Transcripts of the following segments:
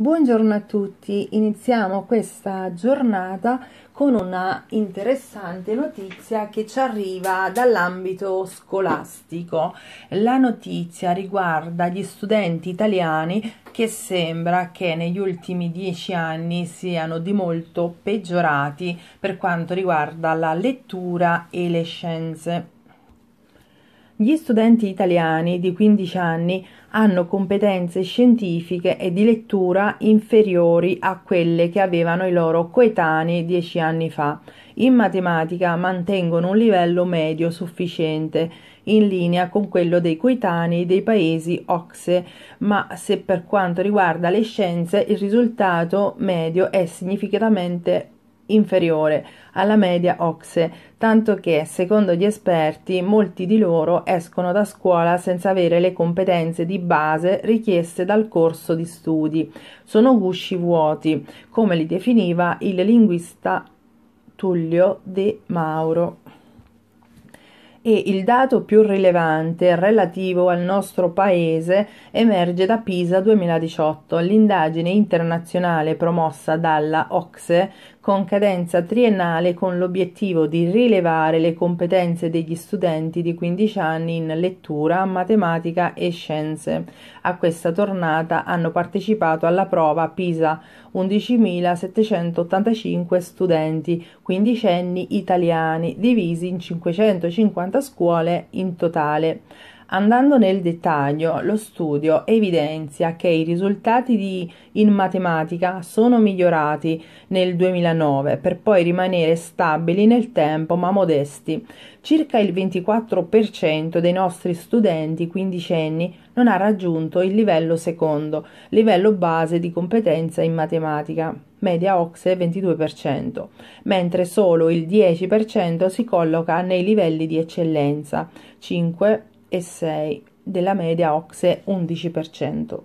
Buongiorno a tutti, iniziamo questa giornata con una interessante notizia che ci arriva dall'ambito scolastico. La notizia riguarda gli studenti italiani che sembra che negli ultimi dieci anni siano di molto peggiorati per quanto riguarda la lettura e le scienze. Gli studenti italiani di 15 anni hanno competenze scientifiche e di lettura inferiori a quelle che avevano i loro coetanei 10 anni fa. In matematica mantengono un livello medio sufficiente, in linea con quello dei coetanei dei paesi OXE, ma se per quanto riguarda le scienze il risultato medio è significativamente inferiore alla media OXE, tanto che, secondo gli esperti, molti di loro escono da scuola senza avere le competenze di base richieste dal corso di studi. Sono gusci vuoti, come li definiva il linguista Tullio De Mauro. E il dato più rilevante relativo al nostro paese emerge da Pisa 2018, l'indagine internazionale promossa dalla OXE con cadenza triennale con l'obiettivo di rilevare le competenze degli studenti di 15 anni in lettura, matematica e scienze. A questa tornata hanno partecipato alla prova Pisa 11.785 studenti, quindicenni italiani, divisi in 550 scuole in totale. Andando nel dettaglio, lo studio evidenzia che i risultati di, in matematica sono migliorati nel 2009 per poi rimanere stabili nel tempo ma modesti. Circa il 24% dei nostri studenti quindicenni non ha raggiunto il livello secondo, livello base di competenza in matematica, media OXE 22%, mentre solo il 10% si colloca nei livelli di eccellenza, 5 e sei della media OCSE 11%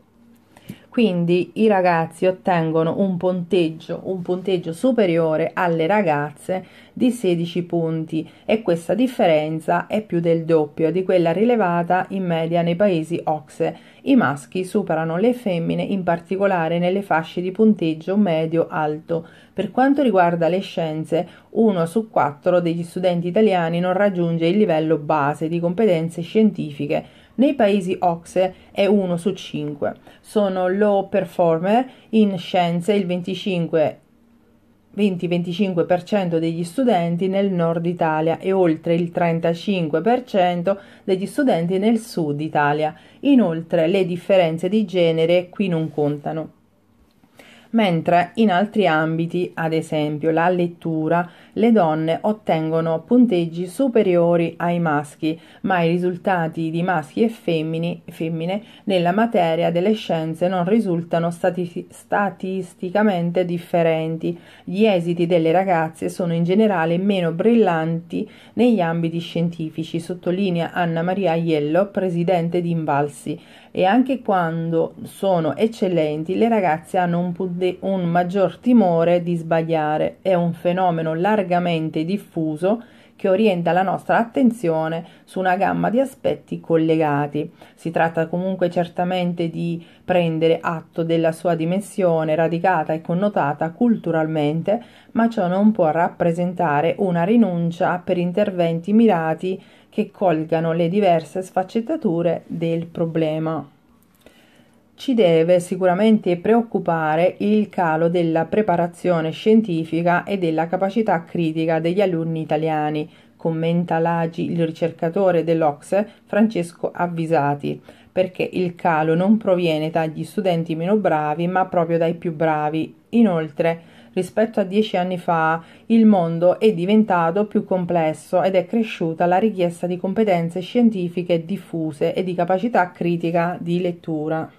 quindi i ragazzi ottengono un punteggio, un punteggio superiore alle ragazze di 16 punti e questa differenza è più del doppio di quella rilevata in media nei paesi OXE. I maschi superano le femmine in particolare nelle fasce di punteggio medio-alto. Per quanto riguarda le scienze, uno su quattro degli studenti italiani non raggiunge il livello base di competenze scientifiche nei paesi OXE è 1 su 5. Sono low performer in scienze il 20-25% degli studenti nel nord Italia e oltre il 35% degli studenti nel sud Italia. Inoltre le differenze di genere qui non contano mentre in altri ambiti, ad esempio la lettura, le donne ottengono punteggi superiori ai maschi, ma i risultati di maschi e femmini, femmine nella materia delle scienze non risultano stati, statisticamente differenti. Gli esiti delle ragazze sono in generale meno brillanti negli ambiti scientifici, sottolinea Anna Maria Iello, presidente di Invalsi e anche quando sono eccellenti le ragazze hanno un, un maggior timore di sbagliare. È un fenomeno largamente diffuso che orienta la nostra attenzione su una gamma di aspetti collegati. Si tratta comunque certamente di prendere atto della sua dimensione radicata e connotata culturalmente, ma ciò non può rappresentare una rinuncia per interventi mirati che colgano le diverse sfaccettature del problema. Ci deve sicuramente preoccupare il calo della preparazione scientifica e della capacità critica degli alunni italiani, commenta l'Agi il ricercatore dell'Ocse Francesco Avvisati, perché il calo non proviene dagli studenti meno bravi ma proprio dai più bravi. Inoltre, rispetto a dieci anni fa, il mondo è diventato più complesso ed è cresciuta la richiesta di competenze scientifiche diffuse e di capacità critica di lettura.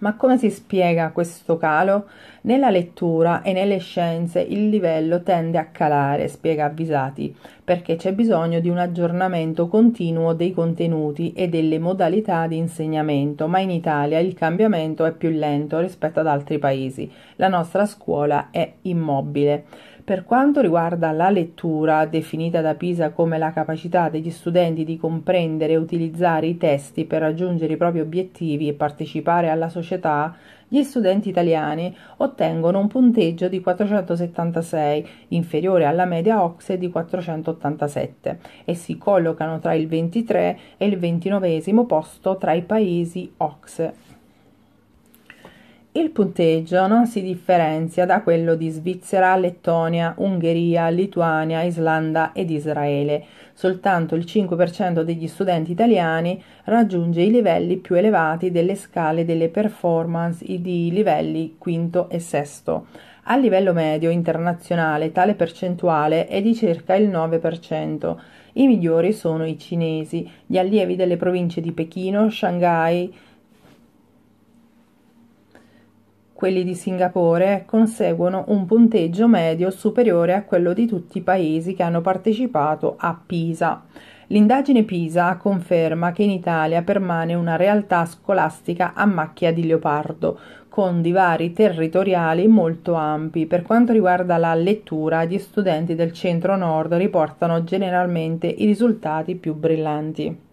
Ma come si spiega questo calo? Nella lettura e nelle scienze il livello tende a calare, spiega Avvisati, perché c'è bisogno di un aggiornamento continuo dei contenuti e delle modalità di insegnamento, ma in Italia il cambiamento è più lento rispetto ad altri paesi. La nostra scuola è immobile. Per quanto riguarda la lettura, definita da Pisa come la capacità degli studenti di comprendere e utilizzare i testi per raggiungere i propri obiettivi e partecipare alla società, gli studenti italiani ottengono un punteggio di 476, inferiore alla media OXE di 487, e si collocano tra il 23 e il 29 posto tra i paesi OXE. Il punteggio non si differenzia da quello di Svizzera, Lettonia, Ungheria, Lituania, Islanda ed Israele. Soltanto il 5% degli studenti italiani raggiunge i livelli più elevati delle scale delle performance di livelli quinto e sesto. A livello medio internazionale tale percentuale è di circa il 9%. I migliori sono i cinesi, gli allievi delle province di Pechino, Shanghai, quelli di Singapore conseguono un punteggio medio superiore a quello di tutti i paesi che hanno partecipato a Pisa. L'indagine Pisa conferma che in Italia permane una realtà scolastica a macchia di leopardo, con divari territoriali molto ampi. Per quanto riguarda la lettura, gli studenti del centro-nord riportano generalmente i risultati più brillanti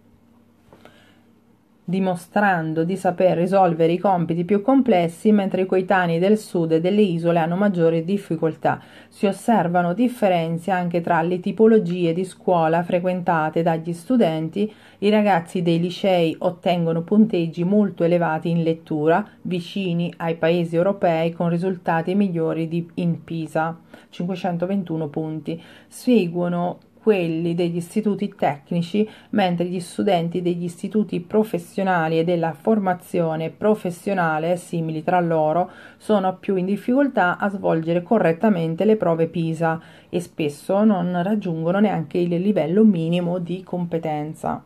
dimostrando di saper risolvere i compiti più complessi, mentre i coetanei del sud e delle isole hanno maggiori difficoltà. Si osservano differenze anche tra le tipologie di scuola frequentate dagli studenti. I ragazzi dei licei ottengono punteggi molto elevati in lettura, vicini ai paesi europei con risultati migliori in Pisa, 521 punti. Seguono quelli degli istituti tecnici, mentre gli studenti degli istituti professionali e della formazione professionale simili tra loro sono più in difficoltà a svolgere correttamente le prove PISA e spesso non raggiungono neanche il livello minimo di competenza.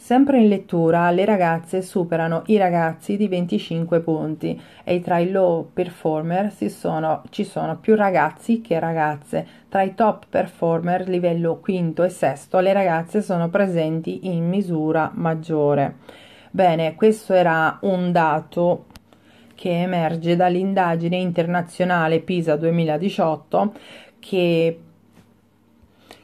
Sempre in lettura, le ragazze superano i ragazzi di 25 punti e tra i low performer sono, ci sono più ragazzi che ragazze. Tra i top performer livello quinto e sesto le ragazze sono presenti in misura maggiore. Bene, questo era un dato che emerge dall'indagine internazionale PISA 2018 che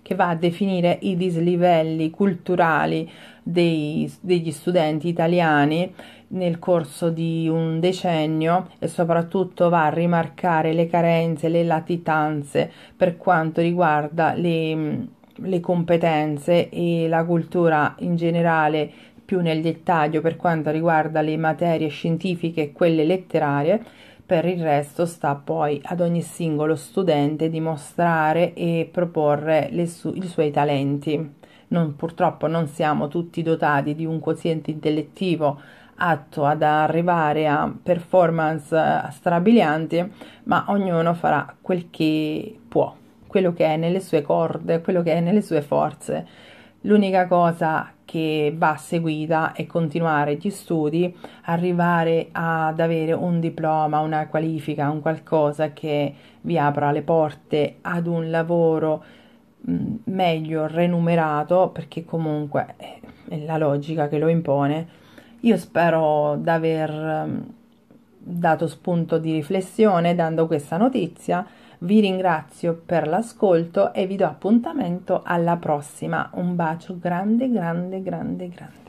che va a definire i dislivelli culturali dei, degli studenti italiani nel corso di un decennio e soprattutto va a rimarcare le carenze, le latitanze per quanto riguarda le, le competenze e la cultura in generale più nel dettaglio per quanto riguarda le materie scientifiche e quelle letterarie per il resto sta poi ad ogni singolo studente dimostrare e proporre su- i suoi talenti. Non, purtroppo non siamo tutti dotati di un quoziente intellettivo atto ad arrivare a performance eh, strabilianti, ma ognuno farà quel che può, quello che è nelle sue corde, quello che è nelle sue forze. L'unica cosa che va seguita è continuare gli studi, arrivare ad avere un diploma, una qualifica, un qualcosa che vi apra le porte ad un lavoro mm, meglio remunerato, perché comunque eh, è la logica che lo impone. Io spero di aver mm, dato spunto di riflessione dando questa notizia vi ringrazio per l'ascolto e vi do appuntamento alla prossima. Un bacio grande, grande, grande, grande.